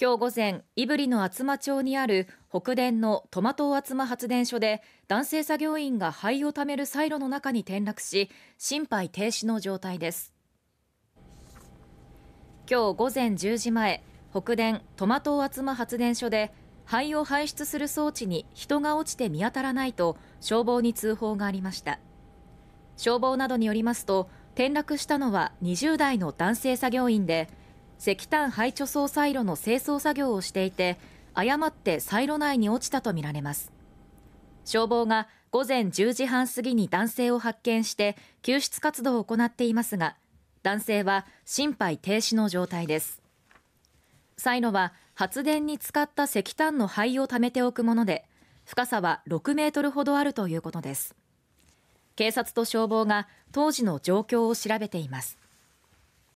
今日午前、胆振の厚真町にある北電のトマト厚真発電所で男性作業員が灰をためるサイロの中に転落し心肺停止の状態です今日午前10時前北電トマト厚真発電所で灰を排出する装置に人が落ちて見当たらないと消防に通報がありました消防などによりますと転落したのは20代の男性作業員で石炭廃除槽サイロの清掃作業をしていて誤ってサイロ内に落ちたとみられます消防が午前10時半過ぎに男性を発見して救出活動を行っていますが男性は心肺停止の状態ですサイロは発電に使った石炭の灰を貯めておくもので深さは6メートルほどあるということです警察と消防が当時の状況を調べています